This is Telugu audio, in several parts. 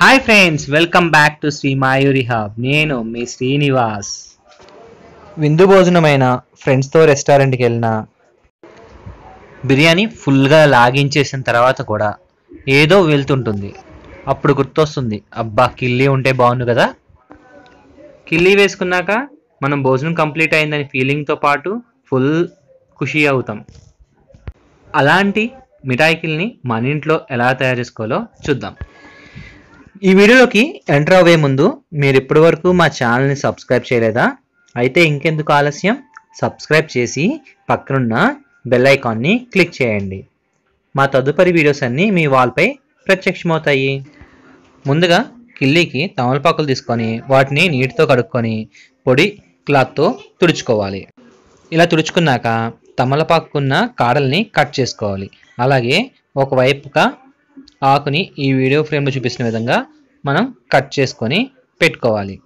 hi friends welcome back to Shri Mayuri hub నేను మీ శ్రీనివాస్ విందు భోజనమైన ఫ్రెండ్స్తో రెస్టారెంట్కి వెళ్ళిన బిర్యానీ ఫుల్గా లాగించేసిన తర్వాత కూడా ఏదో వెళ్తుంటుంది అప్పుడు గుర్తొస్తుంది అబ్బా కిల్లి ఉంటే బాగుండు కదా కిల్లి వేసుకున్నాక మనం భోజనం కంప్లీట్ అయిందని ఫీలింగ్తో పాటు ఫుల్ ఖుషి అవుతాం అలాంటి మిఠాయికిల్ని మన ఇంట్లో ఎలా తయారు చేసుకోవాలో చూద్దాం ఈ వీడియోలోకి ఎంటర్ అవ్వే ముందు మీరు ఇప్పటి వరకు మా ఛానల్ని సబ్స్క్రైబ్ చేయలేదా అయితే ఇంకెందుకు ఆలస్యం సబ్స్క్రైబ్ చేసి పక్కనున్న బెల్ ఐకాన్ని క్లిక్ చేయండి మా తదుపరి వీడియోస్ అన్నీ మీ వాల్పై ప్రత్యక్షమవుతాయి ముందుగా కిల్లీకి తమలపాకులు తీసుకొని వాటిని నీటితో కడుక్కొని పొడి క్లాత్తో తుడుచుకోవాలి ఇలా తుడుచుకున్నాక తమలపాకున్న కాడల్ని కట్ చేసుకోవాలి అలాగే ఒకవైపుగా ఆకుని ఈ వీడియో ఫ్రేమ్లో చూపిస్తున్న విధంగా మనం కట్ చేసుకొని పెట్టుకోవాలి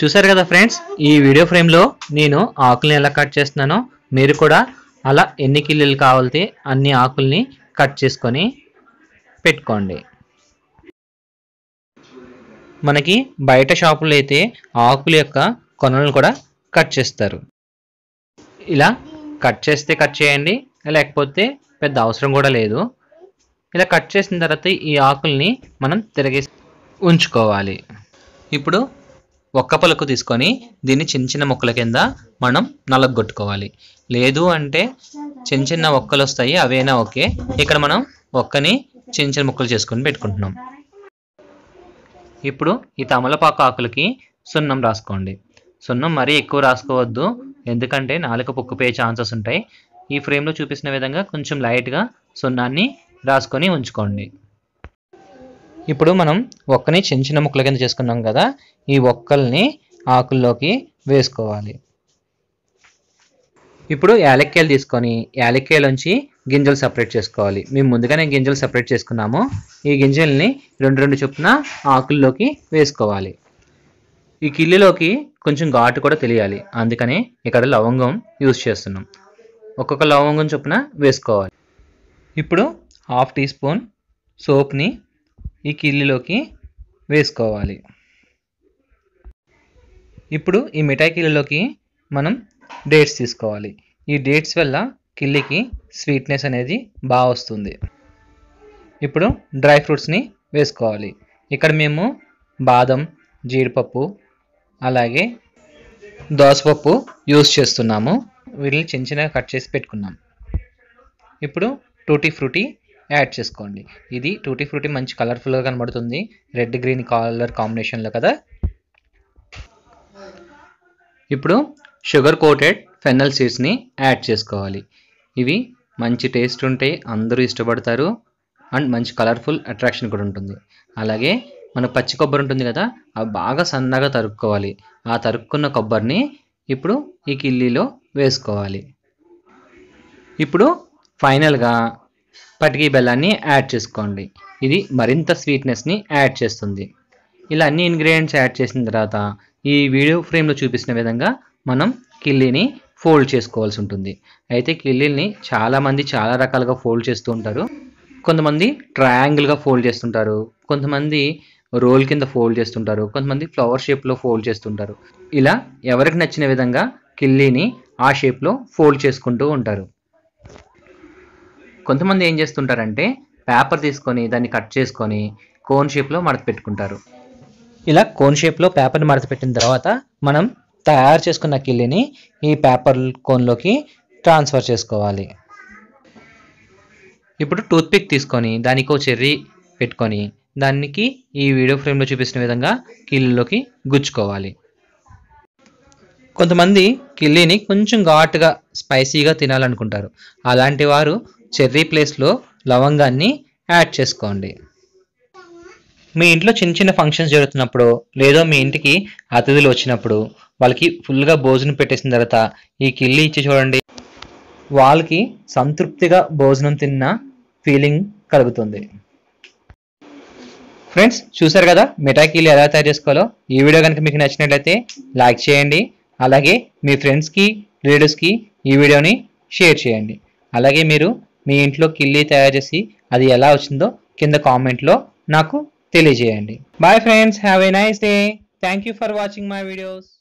చూసారు కదా ఫ్రెండ్స్ ఈ వీడియో ఫ్రేమ్లో నేను ఆకుల్ని ఎలా కట్ చేస్తున్నానో మీరు కూడా అలా ఎన్ని కిల్లీలు కావాలితే అన్ని ఆకుల్ని కట్ చేసుకొని పెట్టుకోండి మనకి బయట షాపులో అయితే ఆకుల యొక్క కొనలను కూడా కట్ చేస్తారు ఇలా కట్ చేస్తే కట్ చేయండి లేకపోతే పెద్ద అవసరం కూడా లేదు ఇలా కట్ చేసిన తర్వాత ఈ ఆకుల్ని మనం తిరిగి ఉంచుకోవాలి ఇప్పుడు ఒక్క పలుకు తీసుకొని దీన్ని చిన్న చిన్న మొక్కల కింద మనం నలగొట్టుకోవాలి లేదు అంటే చిన్న చిన్న ఒక్కలు వస్తాయి అవైనా ఓకే ఇక్కడ మనం ఒక్కని చిన్న చిన్న ముక్కలు చేసుకొని పెట్టుకుంటున్నాం ఇప్పుడు ఈ తమలపాకు ఆకులకి సున్నం రాసుకోండి సున్నం మరీ ఎక్కువ రాసుకోవద్దు ఎందుకంటే నాలుక పుక్కుపోయే ఛాన్సెస్ ఉంటాయి ఈ ఫ్రేమ్లో చూపిస్తున్న విధంగా కొంచెం లైట్గా సున్నాన్ని రాసుకొని ఉంచుకోండి ఇప్పుడు మనం ఒక్కని చిన్న చిన్న ముక్కల కింద చేసుకున్నాం కదా ఈ ఒక్కల్ని ఆకుల్లోకి వేసుకోవాలి ఇప్పుడు యాలక్కాయలు తీసుకొని నుంచి గింజలు సపరేట్ చేసుకోవాలి మేము ముందుగానే గింజలు సపరేట్ చేసుకున్నాము ఈ గింజల్ని రెండు రెండు చొప్పున ఆకుల్లోకి వేసుకోవాలి ఈ కిల్లిలోకి కొంచెం ఘాటు కూడా తెలియాలి అందుకని ఇక్కడ లవంగం యూజ్ చేస్తున్నాం ఒక్కొక్క లవంగం చొప్పున వేసుకోవాలి ఇప్పుడు హాఫ్ టీ స్పూన్ సోప్ని ఈ కిల్లిలోకి వేసుకోవాలి ఇప్పుడు ఈ మిఠాయి కిల్లిలోకి మనం డేట్స్ తీసుకోవాలి ఈ డేట్స్ వల్ల కిల్లికి స్వీట్నెస్ అనేది బాగా వస్తుంది ఇప్పుడు డ్రై ఫ్రూట్స్ని వేసుకోవాలి ఇక్కడ మేము బాదం జీడిపప్పు అలాగే దోసపప్పు యూస్ చేస్తున్నాము వీటిని చిన్న చిన్నగా కట్ చేసి పెట్టుకున్నాం ఇప్పుడు టూటీ ఫ్రూటీ యాడ్ చేసుకోండి ఇది టూటీ ఫ్రూటీ మంచి కలర్ఫుల్గా కనబడుతుంది రెడ్ గ్రీన్ కలర్ కాంబినేషన్లో కదా ఇప్పుడు షుగర్ కోటెడ్ ఫెన్నల్ సీడ్స్ని యాడ్ చేసుకోవాలి ఇవి మంచి టేస్ట్ ఉంటే అందరూ ఇష్టపడతారు అండ్ మంచి కలర్ఫుల్ అట్రాక్షన్ కూడా ఉంటుంది అలాగే మన పచ్చి కొబ్బరి ఉంటుంది కదా అవి బాగా సన్నగా తరుక్కోవాలి ఆ తరుక్కున్న కొబ్బరిని ఇప్పుడు ఈ కిల్లీలో వేసుకోవాలి ఇప్పుడు ఫైనల్గా పటికీ బెల్లాన్ని యాడ్ చేసుకోండి ఇది మరింత స్వీట్నెస్ని యాడ్ చేస్తుంది ఇలా అన్ని ఇంగ్రీడియంట్స్ యాడ్ చేసిన తర్వాత ఈ వీడియో ఫ్రేమ్లో చూపించిన విధంగా మనం కిల్లీని ఫోల్డ్ చేసుకోవాల్సి ఉంటుంది అయితే కిల్లీని చాలామంది చాలా రకాలుగా ఫోల్డ్ చేస్తూ ఉంటారు కొంతమంది ట్రయాంగిల్గా ఫోల్డ్ చేస్తుంటారు కొంతమంది రోల్ కింద ఫోల్డ్ చేస్తుంటారు కొంతమంది ఫ్లవర్ షేప్లో ఫోల్డ్ చేస్తుంటారు ఇలా ఎవరికి నచ్చిన విధంగా కిల్లీని ఆ షేప్లో ఫోల్డ్ చేసుకుంటూ ఉంటారు కొంతమంది ఏం చేస్తుంటారంటే పేపర్ తీసుకొని దాన్ని కట్ చేసుకొని కోన్ షేప్లో మడత పెట్టుకుంటారు ఇలా కోన్ షేప్లో పేపర్ని మడత పెట్టిన తర్వాత మనం తయారు చేసుకున్న కిల్లిని ఈ పేపర్ కోన్లోకి ట్రాన్స్ఫర్ చేసుకోవాలి ఇప్పుడు టూత్పిక్ తీసుకొని దానికి ఒక చెర్రీ పెట్టుకొని దానికి ఈ వీడియో ఫ్రేమ్లో చూపించిన విధంగా కిల్లులోకి గుచ్చుకోవాలి కొంతమంది కిల్లీని కొంచెం ఘాటుగా స్పైసీగా తినాలనుకుంటారు అలాంటి వారు చెర్రీ ప్లేస్లో లవంగాన్ని యాడ్ చేసుకోండి మీ ఇంట్లో చిన్న చిన్న ఫంక్షన్స్ జరుగుతున్నప్పుడు లేదో మీ ఇంటికి అతిథులు వచ్చినప్పుడు వాళ్ళకి ఫుల్గా భోజనం పెట్టేసిన తర్వాత ఈ కిల్లి ఇచ్చి చూడండి వాళ్ళకి సంతృప్తిగా భోజనం తిన్న ఫీలింగ్ కలుగుతుంది ఫ్రెండ్స్ చూసారు కదా మిఠాయి కిల్లి ఎలా తయారు చేసుకోవాలో ఈ వీడియో కనుక మీకు నచ్చినట్లయితే లైక్ చేయండి అలాగే మీ ఫ్రెండ్స్కి రిలేటివ్స్కి ఈ వీడియోని షేర్ చేయండి అలాగే మీరు మీ ఇంట్లో కిల్లి తయారు చేసి అది ఎలా వచ్చిందో కింద కామెంట్లో నాకు తెలియజేయండి bye friends have a nice day thank you for watching my videos